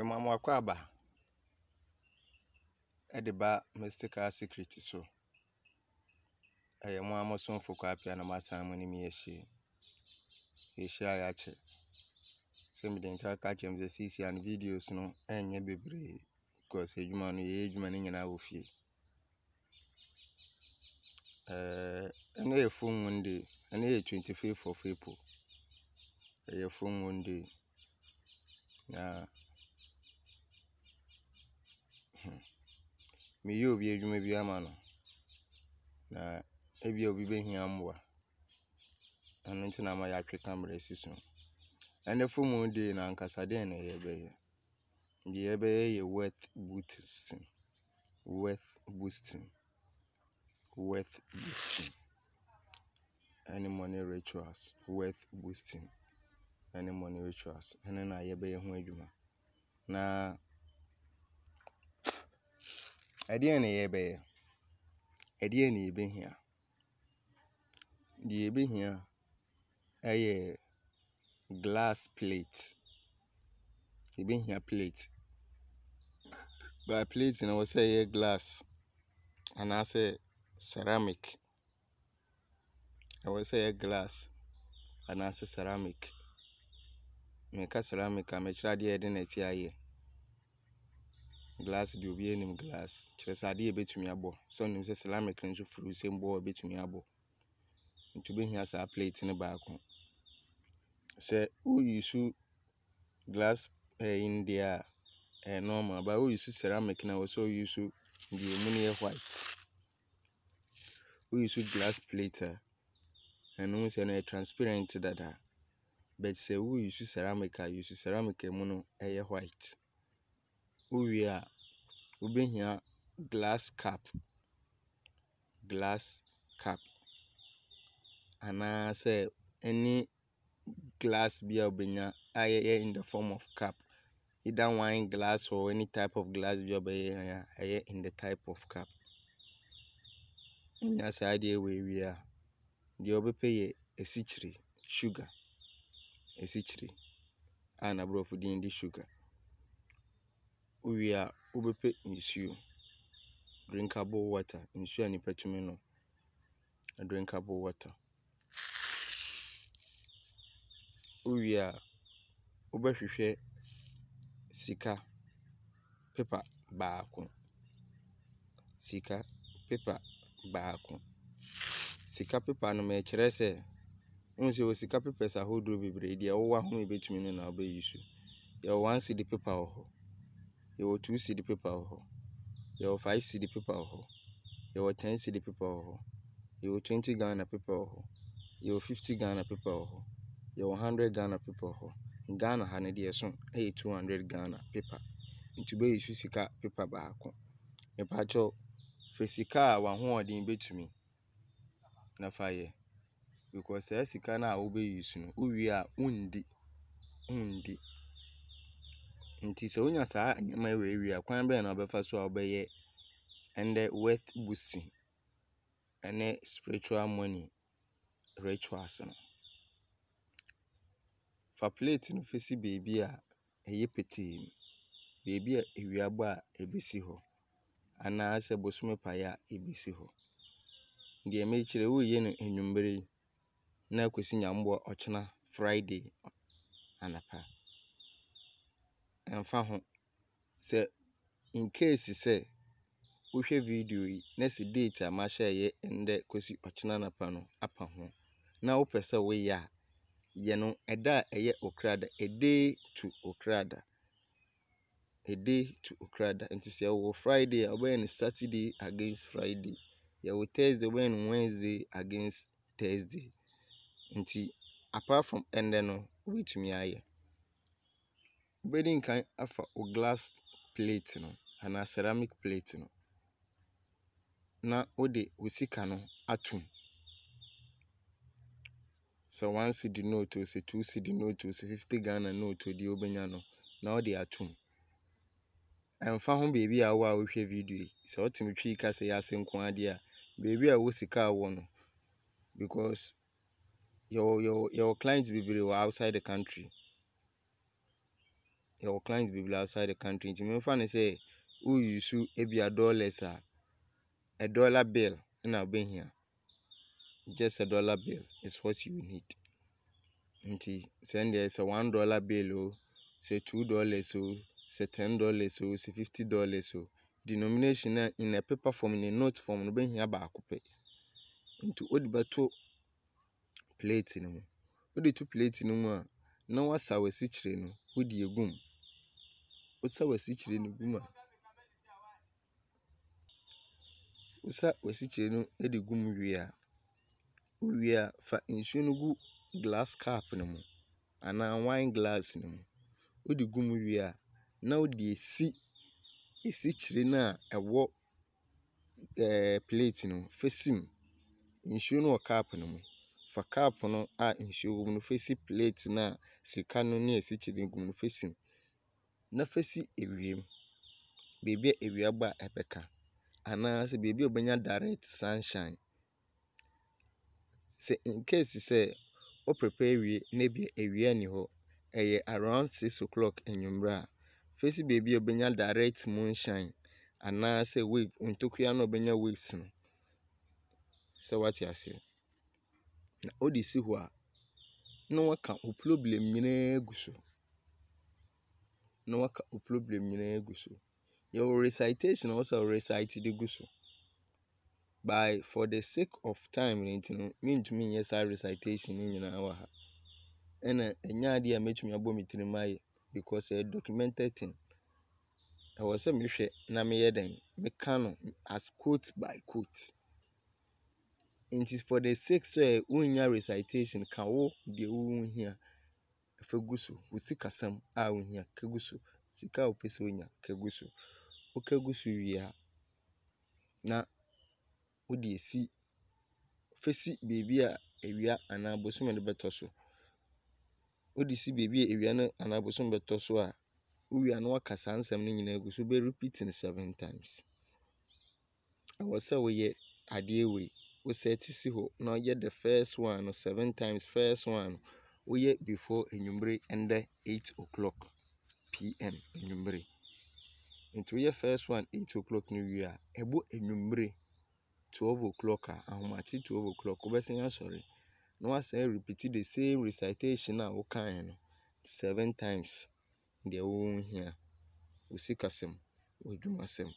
Memam akwaaba de ba mystical secret so. Ɛyɛ mo a mosomfo Kwapea na masan mo ne me ahyia. Yɛhyia yɛ akyɛ. Sɛ mede nka ka kyerɛ m sɛ seesei no videos no ɛnyɛ bebree because adwuma no yɛyɛ adwuma no nyinaa wɔ fie. ɛno yɛ full moon day ɛno yɛ 25th of april ɛyɛ full moon day Yeah. meyɛ obi adwuma bi ama no na ebia obi behia mmoa ɛno nti na ama yɛatwe kamera asi so ɛnɛ fom dei no deɛ na yɛbɛyɛ deɛ yɛbɛyɛ yɛ worth boosting worth boosting worth boosting ɛne money rituals worth boosting ɛne money rituals ɛno na yɛbɛyɛ ho adwuma na ɛdeɛn na yɛbɛyɛ ɛdeɛn na yɛbɛhia deɛ yɛbɛhia ɛyɛ glass plate yɛbɛhia plate by plate no ɛwɔ sɛ ɛyɛ glass anaasɛ ceramic ɛwɔ sɛ ɛyɛ glass anaasɛ ceramic meka ceramic a mekyerɛ adeɛ a yɛde nnɛte ayɛ glass deɛ obi anim glass kyerɛ sɛ adeɛ a ɛbɛtumi abɔ sɛ ɔnim sɛ ceramic no nso firi sɛ mbɔ a ɛbɛtumi abɔ nti wobɛhia saa plate no baako sɛ woyi so glass ɛyi no deɛ a ɛyɛ normal ba woyi so ceramic no a wɔ woyi so deɛ mu no yɛ white woyi so glass plate a ɛno sɛ no yɛ transparent dada but sɛ woyi so ceramic a yi ceramic a mu no ɛyɛ white wowie a wobɛhia glass cap glass cap anaasɛ any glass bi a wobɛnya a ɛyɛ in the form of cap either wine glass or any type of glass bi a wobɛyɛ a ɛyɛ in the type of cap wonya saa adeɛ wɔ awie a deɛ wobɛpɛ yɛ asikyire sugar asikyire a n'aborɔfo din de sugar wowie a wobɛpɛ nsuo drinkable water nsuo a nnipa tumi nom drinkable water wowie a wobɛhwehwɛ sika pepa baako sika pepa baako sika pepa no mekyerɛ sɛ ehu sɛ wɔ sika papers ahodoɔ bebree deɛ ɛwowɔ ahoma ebetumi no na wobɛyi so yɛwɔ one cedi paper wɔ hɔ. yɛwɔ two cd paper wɔ hɔ yɛwɔ five cd paper wɔ hɔ yɛwɔ ten cd paper wɔ hɔ yɛwɔ twenty ghana paper wɔ hɔ yɛwɔ fifty ghana paper wɔ hɔ yɛwɔ hundred ghana paper wɔ hɔ ghana ha no deɛ so ɛyɛ two hundred ghana paper nti bɛyɛsu sika paper baako mepatwɛ fɛ sika a w'ahoɔden bɛtumi na fa yɛ because saa sika no a wobɛyi so no wowie a wondi wondi nti sɛ wonya saa nneɛma wei wie a kwan bɛn na wobɛfa so a wobɛyɛ ɛndɛ wealth boosting ɛne spiritual money rituals no fa plate no fɛsi baabi a ɛyɛ petee mu baabi a ewia bɔ a ɛbɛsi hɔ anaa sɛ bosome paeɛ a ɛbɛsi hɔ deɛ mekyerɛ woyɛ no anwummere na akɔsi nyamboa ɔkyena friday anapa ɛmfa ho sɛ case, sɛ wohwɛ video yi na sɛ date a mahyɛ ɛyɛ ndɛ kɔsi ɔkyena anapa no apa ho na wopɛ sɛ woyɛ a yɛ no ɛda a ɛyɛ okrada a day to okrada a day to okrada nti sɛ ɛwɔ friday a wobɛyɛ no saturday against friday yɛwɔ thursday wobɛyɛ no wednesday against thursday nti apart from ɛndɛ no wobɛtumi ayɛ Bɛ din afa o glass plate no anaa ceramic plate no na wode wo sika no atom. Sɛ wan note o, sɛ tuu note o, sɛ fifti Ghana note o deɛ wobɛnya no na wode atom. Ɛmfa ho baabi a wo a wohwɛ video yi. Sɛ wote me ka sɛ yɛase nko a, baabi a wo sika wɔ no because yɛwɔ yɛwɔ yɛwɔ clients bebree wɔ outside the country. your clients bebree outside the country nti mmefa ne sɛ woyusu ebia dollars a a dollar bill na wobɛhia just a dollar bill is what you need nti sɛn deɛ sɛ one dollar bill o sɛ two dollars o sɛ ten dollars o sɛ fifty dollars o denomination a in a paper form in a note form no bɛhia baako pɛ nti wode bɛto plate no mu wode to plate no mu a na wasa w'asikyire no wode egum wosa w'asikyire no gu mu a, wosa w'asikyire no de gu mu wie a, wowie a, fa nsuo no gu glass cup no mu anaa wine glass no mu. Wode gu mu wie a, na wode esi esikyire no a ɛwɔ ɛɛɛ eh, plate no mu, fa si mu. Nsuo no wɔ cup no mu. Fa cup no a nsuo wɔ mu no fa plate no a sika no ne esikyire gu mu no fa na fa si ewiem beebi a ewia ba a ɛbɛka anaasɛ beebi a wobɛnya direct sunshine sɛ incase sɛ wo prepare wie na ebia ewia ni hɔ ɛyɛ around six o'clock anwummerɛ a fa si beebi a wobɛnya direct moonshine anaasɛ wave ntokua na a wobɛnya waves no sɛ wate aseɛ na wode si hɔ a na waka wo problem nyinaa gu so na waka wo problem nyinaa gu so. Yɛwɔ recitation a wɔsɛ wɔrecite de gu so. By for the sake of time no nti no, mentumi nyɛ saa recitation no nyinaa wɔ ha. Ɛna ɛnyɛ adeɛ a mɛtumi abɔ me tirim ayɛ because ɛyɛ documented thing. Ɛwɔ sɛ mehwɛ na meyɛ dɛn, meka no as quote by quote. Nti for the sake sɛ wonnya recitation, ka wo deɛ wo ho hia ɛfɛ gu so wo sikasɛm a wohia ka gu so sika a wopɛ sɛ wonya ka gu so woka gu so wie na wode esi fesi baabi a awia anaa bosom no bɛtɔ so wode si baabi a awia no anaa bosom bɛtɔ so a wowia na woaka saa nsɛm no nyinaa gu so wobɛrepeat no seven times ɛwɔ sɛ woyɛ adeɛ wei wosɛ te si hɔ na woyɛ the first one no seven times first one no woyɛ before enyimber ndɛ eight o'clock pm enyimber nti woyɛ first one eight o'clock no wie a ɛbɔ enyimber twelve o'clock a ahomakye twelve o'clock wobɛsan asɔre na wasan repeat the same recitation a wokaeɛ no seven times deɛ wɔwɔ hia osi kasɛm wɔadwumasɛm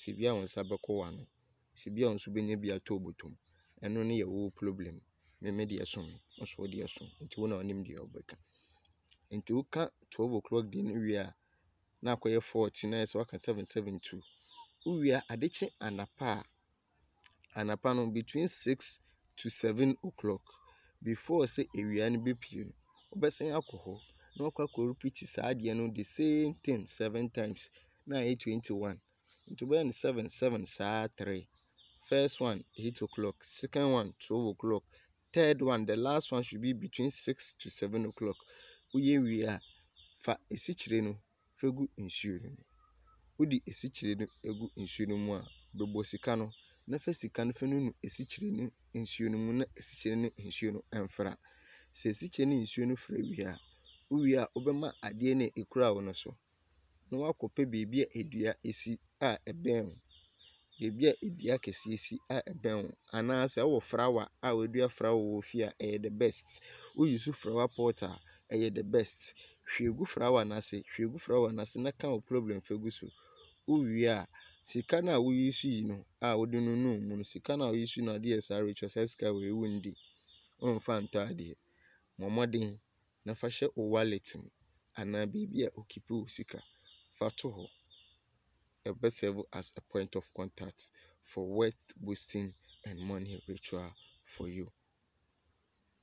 si bia wɔn nsa bɛkɔ wɔn ano si bia wɔn nso bɛnya bi ato obotom ɛno ne yɛ wɔwɔ problem mɛmɛ deɛ so mi nso wɔde aso nti wɔn a wɔnim deɛ wɔbɛka nti woka twelve o'clock deɛ no wie a na akɔyɛ fourteen na yɛ sɛ waka seven seven two wowie a adekye anapa a anapa no between six to seven o'clock before sɛ ewia no bepie no wɔbɛsɛn akɔ hɔ na wakɔ akɔ repeat saa adeɛ no the same thing seven times na ayɛ twenty one nti wɔbɛyɛ no seven seven saa three first one eight o'clock second one twelve o'clock third one the last one should be between six to seven o'clock woyɛ wie a fa esikyire no fa gu nsuo no mu wode esikyire no egu nsuo no mu a bobɔ sika no na fa sika no fa nunu esikyire no nsuo no mu na esikyire no nsuo no mfra sɛ esikyire no nsuo no fra wie a wowie a wobɛma adeɛ no a ekura wo no so na wakɔpɛ beebi a edua esi a ɛbɛn beebi a dua akɛseɛ si a ɛbɛn wo anaasɛ wowɔ frawa a wɔadua frawa wɔ wo fie a ɛyɛ the best. Woyi so flower pot a ɛyɛ the best. Hwie gu frawa no ase, hwie gu frawa no ase na ka wo problem fa gu so. Wowie a, sika no a woyi yi no a wode no num mu no, sika no a woyi sui no ade yɛ saa retwa, saa sika wei wondi, wɔmfa ntɔ adeɛ. Bɔ na fa hyɛ wo wallet mu anaa beebi a wokipi wo sika, fa to hɔ. a best serve as a point of contact for wealth boosting and money ritual for you.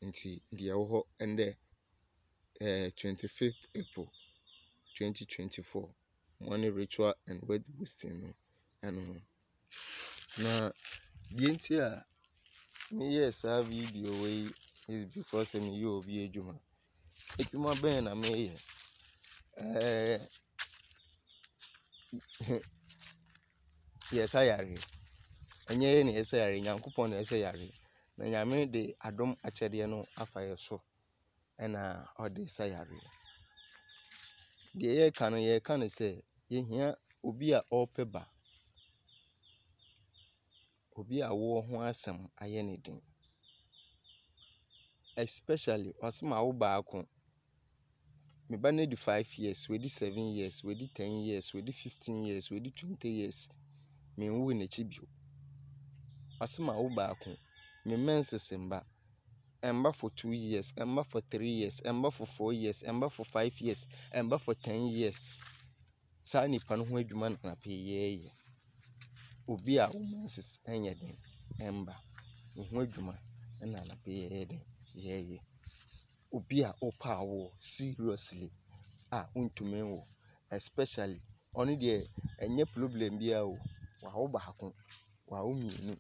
Nti deɛ ɛwɔ hɔ ndɛ ɛɛ eh, twenty fifth April twenty twenty four money ritual and wealth boosting no ɛno ho. Na deɛ nti a meyɛɛ saa video wei is because sɛ meyɛ obi adwuma. Adwuma bɛn na meyɛ? Ɛɛɛ. Eh, yɛsa ɛnyɛ yɛ na yɛsa yare nyankopɔn na ɛsa yare na nyame de adom akyɛdeɛ no afa yɛ so ɛna ɔde sa yare deɛ yɛreka no yɛreka no sɛ yɛhia obi a ɔrepɛ ba obi a woɔ ho asɛm ayɛ ne den especially ɔsɛm a wo baako Me ba no adu five years, wadi seven years, wadi ten years, wadi fifteen years, wadi twenty years, Me mennwoo n'akyi bio. Asɛm a ɛwo baako, memmɛn sese mba. Ɛmba for two years, ɛmba for three years, ɛmba for four years, ɛmba for five years, ɛmba for ten years. Saa nnipa no ho adwuma na anapa yi yɛɛyɛ. Obi a wo menses ɛnyɛ dɛn, ɛmba. Ne ho adwuma na anapa yi yɛyɛ dɛn, yɛɛyɛ. obi a ɔpɛ awoɔ seriously a ɔntumi nwo especially ɔno deɛ ɛnyɛ problem biara o wawo baako wawo mmienu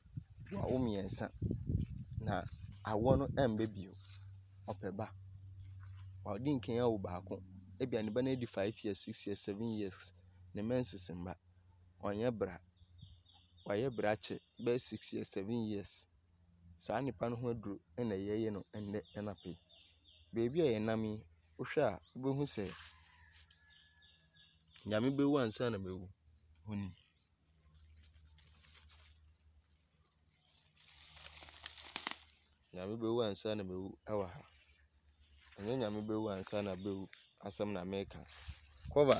wawo mmiɛnsa na awo no ɛmba bio ɔpɛ ba ɔde nkan awo baako ebi a no adi five years six years seven years ne menses mba ɔnyɛ bra wayɛ bra kyɛ bɛyɛ six years seven years saa nipa no ho aduro ɛna yɛyɛ no ɛnnɛ ɛna yi. Beebi a yɛnam yi, wohwɛ a wobɛhu sɛ Nyame bɛwu ansa na mawu. Onim. Nyame bɛwu ansa na mawu wɔ ha. Ɛnyɛ Nyame bɛwu ansa na bɛwu asɛm na mereka. Kɔba.